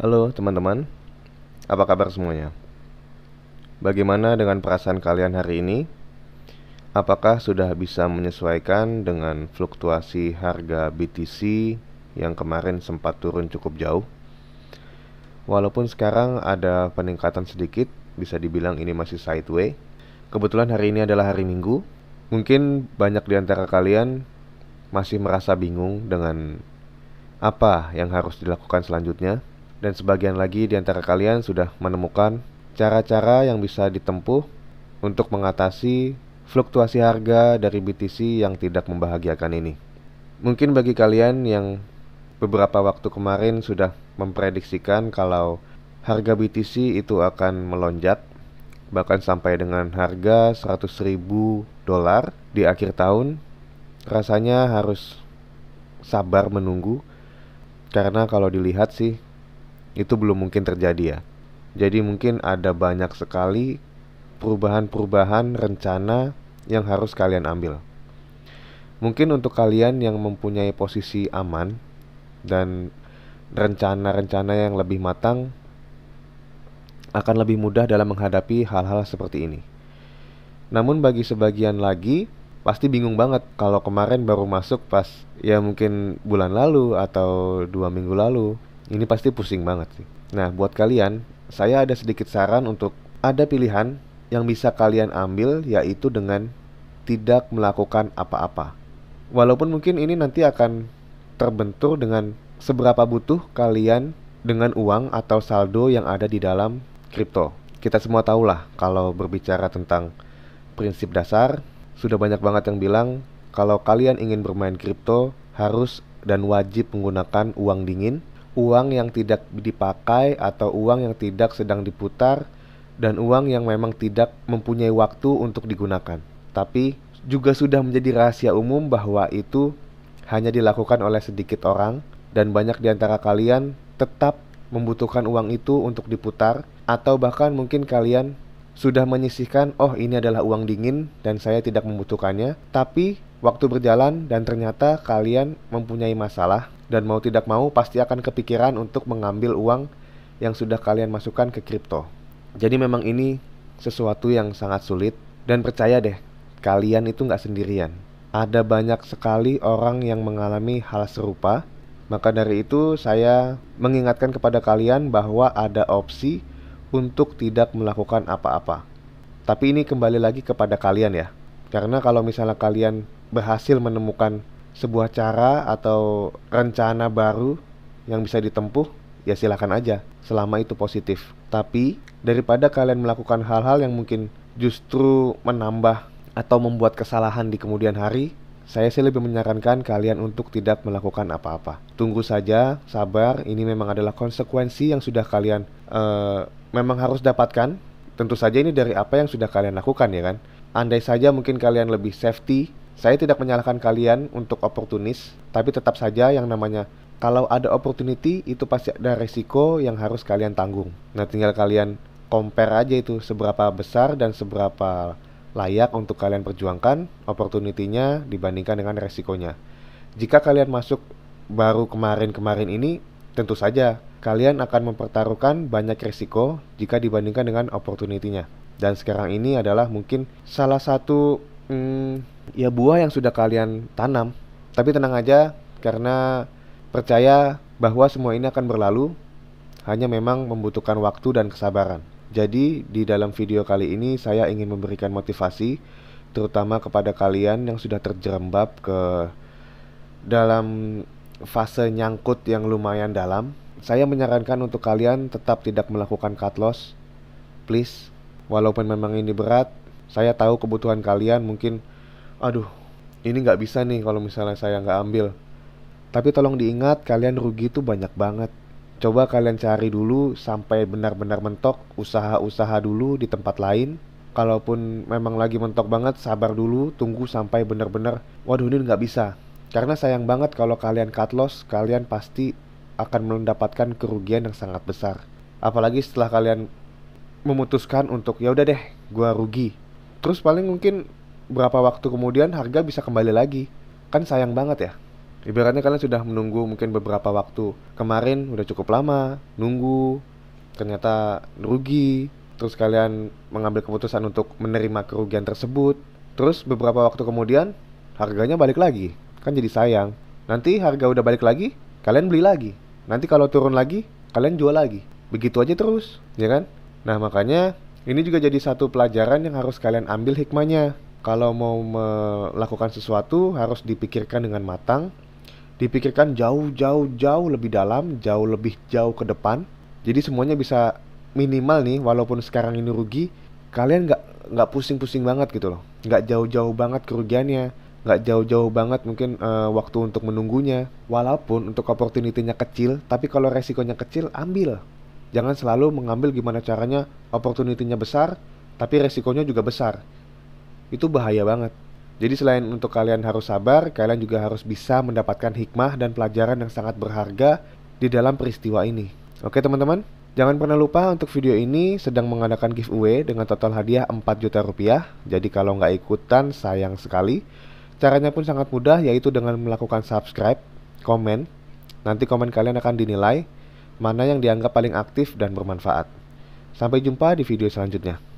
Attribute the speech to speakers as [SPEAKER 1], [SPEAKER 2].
[SPEAKER 1] Halo teman-teman, apa kabar semuanya? Bagaimana dengan perasaan kalian hari ini? Apakah sudah bisa menyesuaikan dengan fluktuasi harga BTC yang kemarin sempat turun cukup jauh? Walaupun sekarang ada peningkatan sedikit, bisa dibilang ini masih sideways. Kebetulan hari ini adalah hari Minggu. Mungkin banyak di antara kalian masih merasa bingung dengan apa yang harus dilakukan selanjutnya dan sebagian lagi di antara kalian sudah menemukan cara-cara yang bisa ditempuh untuk mengatasi fluktuasi harga dari BTC yang tidak membahagiakan ini. Mungkin bagi kalian yang beberapa waktu kemarin sudah memprediksikan kalau harga BTC itu akan melonjak bahkan sampai dengan harga 100.000 dolar di akhir tahun rasanya harus sabar menunggu karena kalau dilihat sih itu belum mungkin terjadi ya. Jadi mungkin ada banyak sekali perubahan-perubahan rencana yang harus kalian ambil. Mungkin untuk kalian yang mempunyai posisi aman dan rencana-rencana yang lebih matang akan lebih mudah dalam menghadapi hal-hal seperti ini. Namun bagi sebagian lagi pasti bingung banget kalau kemarin baru masuk pas ya mungkin bulan lalu atau dua minggu lalu ini pasti pusing banget sih. Nah, buat kalian, saya ada sedikit saran untuk ada pilihan yang bisa kalian ambil yaitu dengan tidak melakukan apa-apa. Walaupun mungkin ini nanti akan terbentur dengan seberapa butuh kalian dengan uang atau saldo yang ada di dalam kripto. Kita semua tahu lah kalau berbicara tentang prinsip dasar, sudah banyak banget yang bilang kalau kalian ingin bermain kripto harus dan wajib menggunakan uang dingin uang yang tidak dipakai atau uang yang tidak sedang diputar dan uang yang memang tidak mempunyai waktu untuk digunakan. Tapi juga sudah menjadi rahasia umum bahwa itu hanya dilakukan oleh sedikit orang dan banyak di antara kalian tetap membutuhkan uang itu untuk diputar atau bahkan mungkin kalian sudah menyisihkan, oh ini adalah uang dingin dan saya tidak membutuhkannya, tapi waktu berjalan dan ternyata kalian mempunyai masalah dan mau tidak mau pasti akan kepikiran untuk mengambil uang yang sudah kalian masukkan ke kripto. Jadi memang ini sesuatu yang sangat sulit dan percaya deh, kalian itu nggak sendirian. Ada banyak sekali orang yang mengalami hal serupa. Maka dari itu saya mengingatkan kepada kalian bahwa ada opsi untuk tidak melakukan apa-apa. Tapi ini kembali lagi kepada kalian ya. Karena kalau misalnya kalian berhasil menemukan sebuah cara atau rencana baru yang bisa ditempuh, ya silahkan aja selama itu positif. Tapi daripada kalian melakukan hal-hal yang mungkin justru menambah atau membuat kesalahan di kemudian hari, saya sih lebih menyarankan kalian untuk tidak melakukan apa-apa. Tunggu saja, sabar. Ini memang adalah konsekuensi yang sudah kalian uh, memang harus dapatkan. Tentu saja ini dari apa yang sudah kalian lakukan ya kan. Andai saja mungkin kalian lebih safety. Saya tidak menyalahkan kalian untuk oportunis, tapi tetap saja yang namanya kalau ada opportunity itu pasti ada resiko yang harus kalian tanggung. Nah, tinggal kalian compare aja itu seberapa besar dan seberapa layak untuk kalian perjuangkan opportunity-nya dibandingkan dengan resikonya. Jika kalian masuk baru kemarin-kemarin ini, tentu saja kalian akan mempertaruhkan banyak resiko jika dibandingkan dengan opportunity-nya. Dan sekarang ini adalah mungkin salah satu hmm, ya buah yang sudah kalian tanam. Tapi tenang aja karena percaya bahwa semua ini akan berlalu, hanya memang membutuhkan waktu dan kesabaran. Jadi, di dalam video kali ini saya ingin memberikan motivasi terutama kepada kalian yang sudah terjerembab ke dalam fase nyangkut yang lumayan dalam. Saya menyarankan untuk kalian tetap tidak melakukan cut loss. Please, walaupun memang ini berat, saya tahu kebutuhan kalian mungkin aduh, ini nggak bisa nih kalau misalnya saya nggak ambil. Tapi tolong diingat, kalian rugi itu banyak banget coba kalian cari dulu sampai benar-benar mentok usaha-usaha dulu di tempat lain kalaupun memang lagi mentok banget sabar dulu tunggu sampai benar-benar waduh ini nggak bisa karena sayang banget kalau kalian cut loss kalian pasti akan mendapatkan kerugian yang sangat besar apalagi setelah kalian memutuskan untuk ya udah deh gua rugi terus paling mungkin berapa waktu kemudian harga bisa kembali lagi kan sayang banget ya Ibaratnya kalian sudah menunggu mungkin beberapa waktu. Kemarin udah cukup lama nunggu, ternyata rugi, terus kalian mengambil keputusan untuk menerima kerugian tersebut. Terus beberapa waktu kemudian harganya balik lagi. Kan jadi sayang. Nanti harga udah balik lagi, kalian beli lagi. Nanti kalau turun lagi, kalian jual lagi. Begitu aja terus, ya kan? Nah, makanya ini juga jadi satu pelajaran yang harus kalian ambil hikmahnya kalau mau melakukan sesuatu harus dipikirkan dengan matang dipikirkan jauh jauh jauh lebih dalam jauh lebih jauh ke depan jadi semuanya bisa minimal nih walaupun sekarang ini rugi kalian nggak nggak pusing-pusing banget gitu loh nggak jauh-jauh banget kerugiannya nggak jauh-jauh banget mungkin uh, waktu untuk menunggunya. Walaupun untuk opportunity-nya kecil, tapi kalau resikonya kecil, ambil. Jangan selalu mengambil gimana caranya opportunity-nya besar, tapi resikonya juga besar. Itu bahaya banget. Jadi selain untuk kalian harus sabar, kalian juga harus bisa mendapatkan hikmah dan pelajaran yang sangat berharga di dalam peristiwa ini. Oke teman-teman, jangan pernah lupa untuk video ini sedang mengadakan giveaway dengan total hadiah 4 juta rupiah. Jadi kalau nggak ikutan sayang sekali. Caranya pun sangat mudah yaitu dengan melakukan subscribe, komen. Nanti komen kalian akan dinilai mana yang dianggap paling aktif dan bermanfaat. Sampai jumpa di video selanjutnya.